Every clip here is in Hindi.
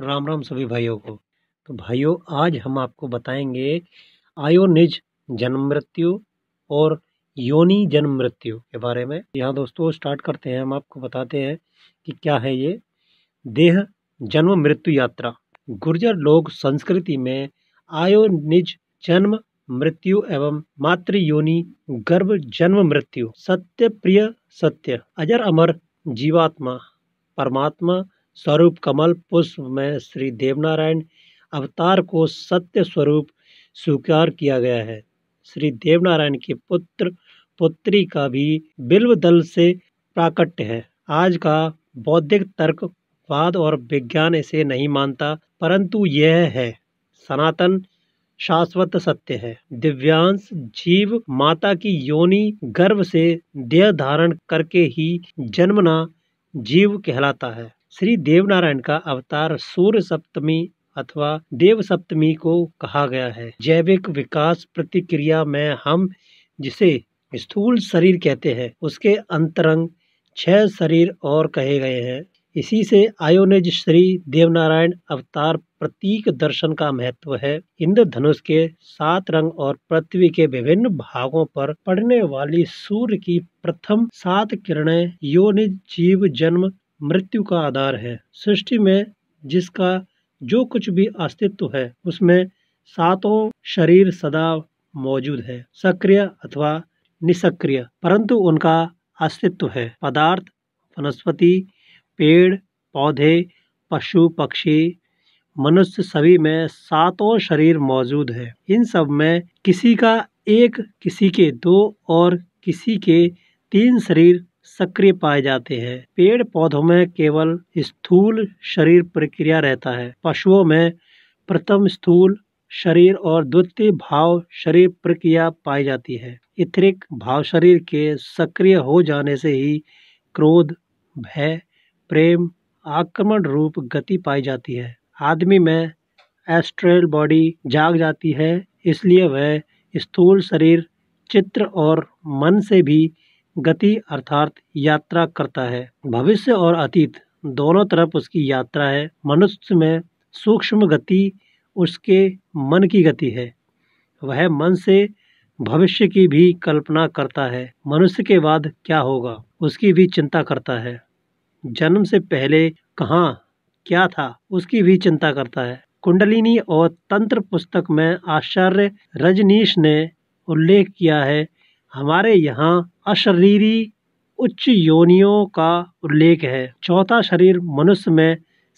राम राम सभी भाइयों को तो भाइयों आज हम आपको बताएंगे आयो निज जन्म मृत्यु और योनि जन्म मृत्यु के बारे में यहाँ दोस्तों स्टार्ट करते हैं हम आपको बताते हैं कि क्या है ये देह जन्म मृत्यु यात्रा गुर्जर लोग संस्कृति में आयो निज जन्म मृत्यु एवं मातृ योनि गर्भ जन्म मृत्यु सत्य प्रिय सत्य अजर अमर जीवात्मा परमात्मा स्वरूप कमल पुष्प में श्री देवनारायण अवतार को सत्य स्वरूप स्वीकार किया गया है श्री देवनारायण के पुत्र पुत्री का भी बिल्व दल से प्राकट्य है आज का बौद्धिक तर्क वाद और विज्ञान इसे नहीं मानता परंतु यह है सनातन शाश्वत सत्य है दिव्यांश जीव माता की योनि गर्भ से देह धारण करके ही जन्मना जीव कहलाता है श्री देवनारायण का अवतार सूर्य सप्तमी अथवा देव सप्तमी को कहा गया है जैविक विकास प्रतिक्रिया में हम जिसे स्थूल शरीर कहते हैं उसके अंतरंग छह शरीर और कहे गए हैं इसी से आयोनिज श्री देवनारायण अवतार प्रतीक दर्शन का महत्व है इंद्रधनुष के सात रंग और पृथ्वी के विभिन्न भागों पर पड़ने वाली सूर्य की प्रथम सात किरणें योनिज जीव जन्म मृत्यु का आधार है सृष्टि में जिसका जो कुछ भी अस्तित्व है उसमें सातों शरीर सदा मौजूद है सक्रिय अथवा निष्क्रिय परंतु उनका अस्तित्व है पदार्थ वनस्पति पेड़ पौधे पशु पक्षी मनुष्य सभी में सातों शरीर मौजूद है इन सब में किसी का एक किसी के दो और किसी के तीन शरीर सक्रिय पाए जाते हैं पेड़ पौधों में केवल स्थूल शरीर प्रक्रिया रहता है पशुओं में प्रथम स्थूल शरीर और द्वितीय भाव शरीर प्रक्रिया पाई जाती है इथरिक भाव शरीर के सक्रिय हो जाने से ही क्रोध भय प्रेम आक्रमण रूप गति पाई जाती है आदमी में एस्ट्रल बॉडी जाग जाती है इसलिए वह स्थूल शरीर चित्र और मन से भी गति अर्थात यात्रा करता है भविष्य और अतीत दोनों तरफ उसकी यात्रा है मनुष्य में सूक्ष्म गति उसके मन की गति है वह मन से भविष्य की भी कल्पना करता है मनुष्य के बाद क्या होगा उसकी भी चिंता करता है जन्म से पहले कहाँ क्या था उसकी भी चिंता करता है कुंडलिनी और तंत्र पुस्तक में आचार्य रजनीश ने उल्लेख किया है हमारे यहाँ अशरीरी उच्च योनियों का उल्लेख है चौथा शरीर मनुष्य में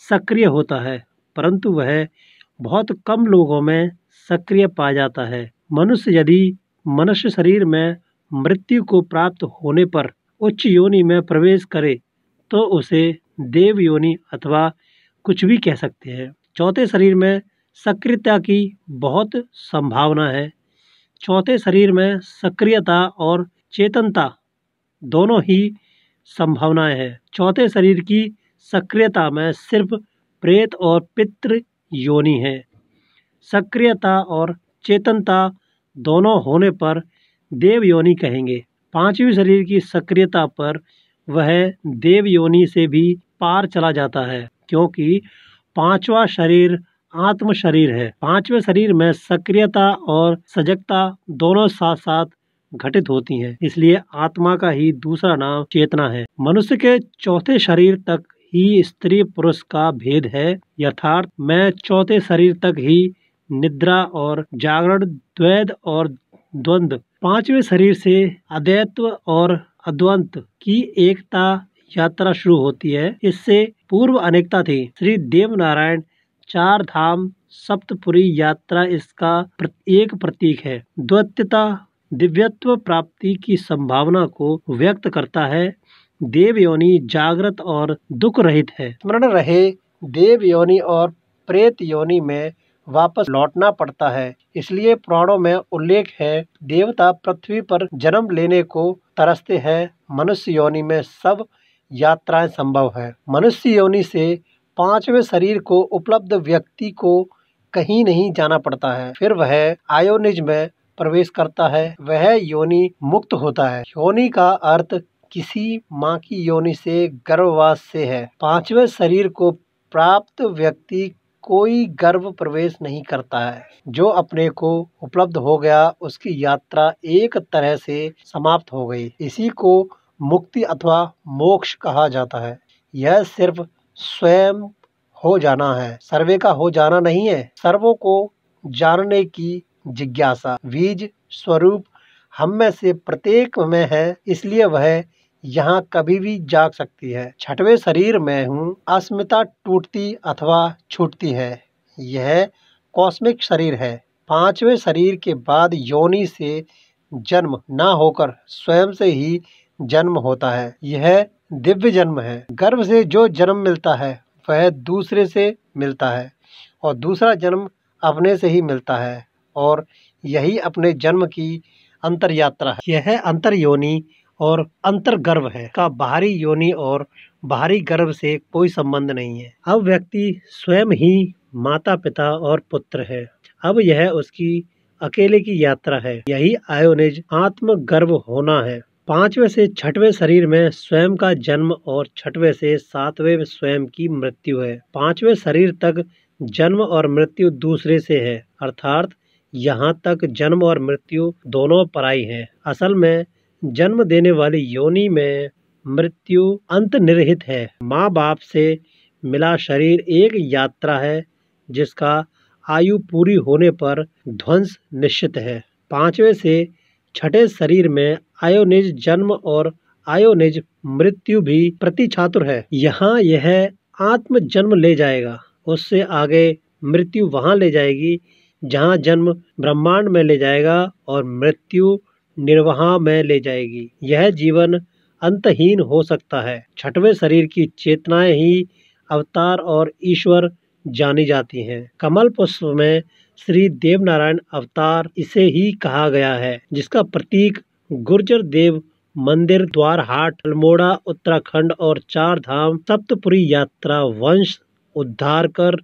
सक्रिय होता है परंतु वह बहुत कम लोगों में सक्रिय पाया जाता है मनुष्य यदि मनुष्य शरीर में मृत्यु को प्राप्त होने पर उच्च योनि में प्रवेश करे तो उसे देव योनि अथवा कुछ भी कह सकते हैं चौथे शरीर में सक्रियता की बहुत संभावना है चौथे शरीर में सक्रियता और चेतनता दोनों ही संभावनाएं हैं चौथे शरीर की सक्रियता में सिर्फ प्रेत और पितृ योनि है सक्रियता और चेतनता दोनों होने पर देव योनि कहेंगे पांचवी शरीर की सक्रियता पर वह देव योनि से भी पार चला जाता है क्योंकि पांचवा शरीर आत्म शरीर है पांचवें शरीर में सक्रियता और सजगता दोनों साथ साथ घटित होती हैं इसलिए आत्मा का ही दूसरा नाम चेतना है मनुष्य के चौथे शरीर तक ही स्त्री पुरुष का भेद है यथार्थ मैं चौथे शरीर तक ही निद्रा और जागरण द्वैध और द्वंद पांचवें शरीर से अद्वैत्व और अद्वंत की एकता यात्रा शुरू होती है इससे पूर्व अनेकता थी श्री देव नारायण चार धाम सप्तपुरी यात्रा इसका एक प्रतीक है द्वैतता दिव्यत्व प्राप्ति की संभावना को व्यक्त करता है देव योनि जागृत और दुख रहित है स्मरण रहे देव योनि और प्रेत योनि में वापस लौटना पड़ता है इसलिए पुराणों में उल्लेख है देवता पृथ्वी पर जन्म लेने को तरसते हैं मनुष्य योनि में सब यात्राएं संभव है मनुष्य योनि से पांचवें शरीर को उपलब्ध व्यक्ति को कहीं नहीं जाना पड़ता है फिर वह आयोनिज में प्रवेश करता है वह योनि मुक्त होता है योनि का अर्थ किसी माँ की योनि से गर्भवास से है पांचवें शरीर को प्राप्त व्यक्ति कोई गर्भ प्रवेश नहीं करता है जो अपने को उपलब्ध हो गया उसकी यात्रा एक तरह से समाप्त हो गई इसी को मुक्ति अथवा मोक्ष कहा जाता है यह सिर्फ स्वयं हो जाना है सर्वे का हो जाना नहीं है सर्वो को जानने की जिज्ञासा बीज स्वरूप हम में से प्रत्येक में है इसलिए वह यहाँ कभी भी जाग सकती है छठवे शरीर में हूँ अस्मिता टूटती अथवा छूटती है यह कॉस्मिक शरीर है पांचवे शरीर के बाद योनि से जन्म ना होकर स्वयं से ही जन्म होता है यह दिव्य जन्म है गर्भ से जो जन्म मिलता है वह दूसरे से मिलता है और दूसरा जन्म अपने से ही मिलता है और यही अपने जन्म की अंतर यात्रा है यह अंतर योनि और अंतर गर्भ है का बाहरी योनि और बाहरी गर्भ से कोई संबंध नहीं है अब व्यक्ति स्वयं ही माता पिता और पुत्र है अब यह उसकी अकेले की यात्रा है यही आयोनिज आत्म गर्भ होना है पांचवें से छठवें शरीर में स्वयं का जन्म और छठवें से सातवें स्वयं की मृत्यु है पांचवें शरीर तक जन्म और मृत्यु दूसरे से है अर्थात यहाँ तक जन्म और मृत्यु दोनों पराई हैं असल में जन्म देने वाली योनि में मृत्यु अंत निर्हित है माँ बाप से मिला शरीर एक यात्रा है जिसका आयु पूरी होने पर ध्वंस निश्चित है पांचवें से छठे शरीर में आयोनिज जन्म और आयोनिज मृत्यु भी प्रति छात्र है यहाँ यह आत्म जन्म ले जाएगा उससे आगे मृत्यु वहाँ ले जाएगी जहाँ जन्म ब्रह्मांड में ले जाएगा और मृत्यु निर्वाहा में ले जाएगी यह जीवन अंतहीन हो सकता है छठवें शरीर की चेतनाएं ही अवतार और ईश्वर जानी जाती हैं कमल पुष्प में श्री देवनारायण अवतार इसे ही कहा गया है जिसका प्रतीक गुर्जर देव मंदिर द्वारहाट अल्मोड़ा उत्तराखंड और चार धाम सप्तपुरी यात्रा वंश उद्धार कर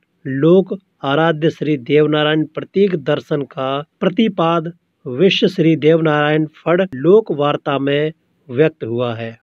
लोक आराध्य श्री देवनारायण प्रतीक दर्शन का प्रतिपाद विश्व श्री देवनारायण फड़ लोक वार्ता में व्यक्त हुआ है